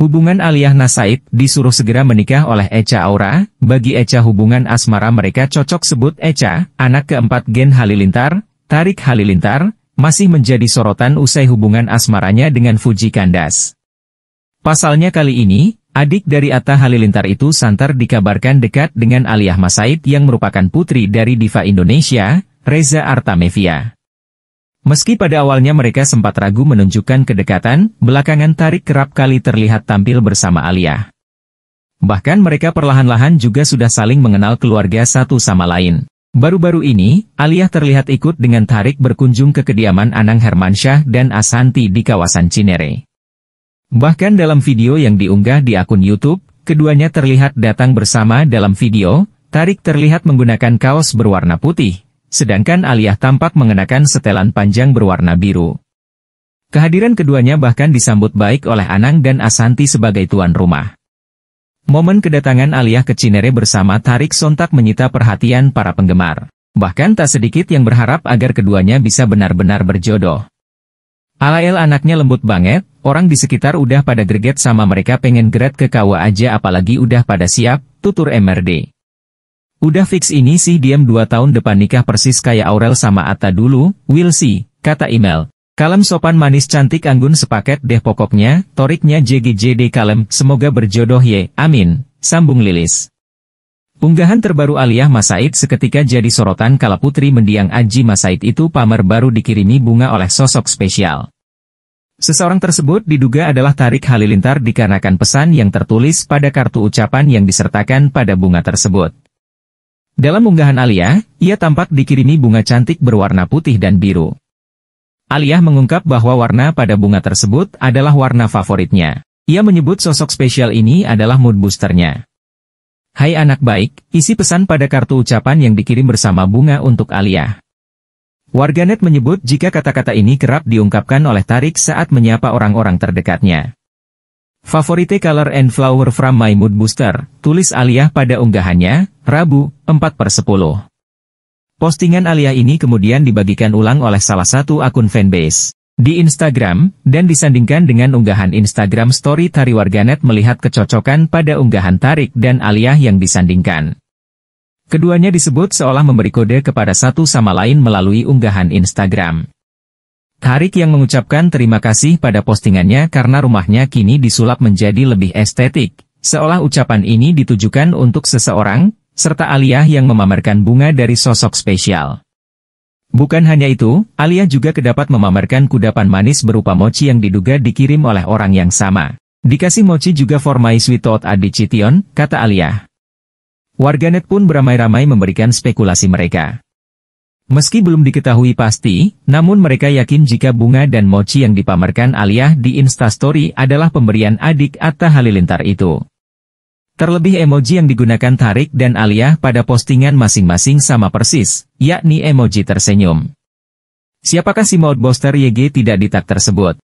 Hubungan Aliyah nasaid disuruh segera menikah oleh Echa Aura, bagi Echa hubungan asmara mereka cocok sebut Echa, anak keempat Gen Halilintar, Tarik Halilintar, masih menjadi sorotan usai hubungan asmaranya dengan Fuji Kandas. Pasalnya kali ini, adik dari Atta Halilintar itu santer dikabarkan dekat dengan Aliyah Masaid yang merupakan putri dari diva Indonesia, Reza Artamevia. Meski pada awalnya mereka sempat ragu menunjukkan kedekatan, belakangan Tarik kerap kali terlihat tampil bersama Alia. Bahkan mereka perlahan-lahan juga sudah saling mengenal keluarga satu sama lain. Baru-baru ini, Alia terlihat ikut dengan Tarik berkunjung ke kediaman Anang Hermansyah dan Asanti di kawasan Cinere. Bahkan dalam video yang diunggah di akun YouTube, keduanya terlihat datang bersama dalam video, Tarik terlihat menggunakan kaos berwarna putih, sedangkan Aliyah tampak mengenakan setelan panjang berwarna biru. Kehadiran keduanya bahkan disambut baik oleh Anang dan Asanti sebagai tuan rumah. Momen kedatangan Aliyah ke Cinere bersama Tarik sontak menyita perhatian para penggemar. Bahkan tak sedikit yang berharap agar keduanya bisa benar-benar berjodoh. Alael anaknya lembut banget, orang di sekitar udah pada greget sama mereka pengen geret ke kawa aja apalagi udah pada siap, tutur MRD. Udah fix ini sih diam 2 tahun depan nikah persis kayak Aurel sama Atta dulu, will see, kata email. Kalem sopan manis cantik anggun sepaket deh pokoknya, toriknya JGJD kalem, semoga berjodoh ye, amin. Sambung Lilis. Unggahan terbaru Aliyah Masaid seketika jadi sorotan kala putri mendiang Aji Masaid itu pamer baru dikirimi bunga oleh sosok spesial. Seseorang tersebut diduga adalah Tarik Halilintar dikarenakan pesan yang tertulis pada kartu ucapan yang disertakan pada bunga tersebut. Dalam unggahan Alia, ia tampak dikirimi bunga cantik berwarna putih dan biru. Alia mengungkap bahwa warna pada bunga tersebut adalah warna favoritnya. Ia menyebut sosok spesial ini adalah mood boosternya. Hai anak baik, isi pesan pada kartu ucapan yang dikirim bersama bunga untuk Alia. Warganet menyebut jika kata-kata ini kerap diungkapkan oleh Tarik saat menyapa orang-orang terdekatnya. Favorite Color and Flower from My Mood Booster, tulis Alia pada unggahannya, Rabu, 4 per 10. Postingan Alia ini kemudian dibagikan ulang oleh salah satu akun fanbase di Instagram, dan disandingkan dengan unggahan Instagram story Tari Warganet melihat kecocokan pada unggahan Tarik dan Alia yang disandingkan. Keduanya disebut seolah memberi kode kepada satu sama lain melalui unggahan Instagram. Harik yang mengucapkan terima kasih pada postingannya karena rumahnya kini disulap menjadi lebih estetik. Seolah ucapan ini ditujukan untuk seseorang, serta Aliyah yang memamerkan bunga dari sosok spesial. Bukan hanya itu, Aliyah juga kedapat memamerkan kudapan manis berupa mochi yang diduga dikirim oleh orang yang sama. Dikasih mochi juga formai Adi adicition, kata Aliyah. Warganet pun beramai-ramai memberikan spekulasi mereka. Meski belum diketahui pasti, namun mereka yakin jika bunga dan mochi yang dipamerkan Aliyah di Instastory adalah pemberian adik Atta Halilintar itu. Terlebih emoji yang digunakan Tarik dan Aliyah pada postingan masing-masing sama persis, yakni emoji tersenyum. Siapakah si boster YG tidak ditak tersebut?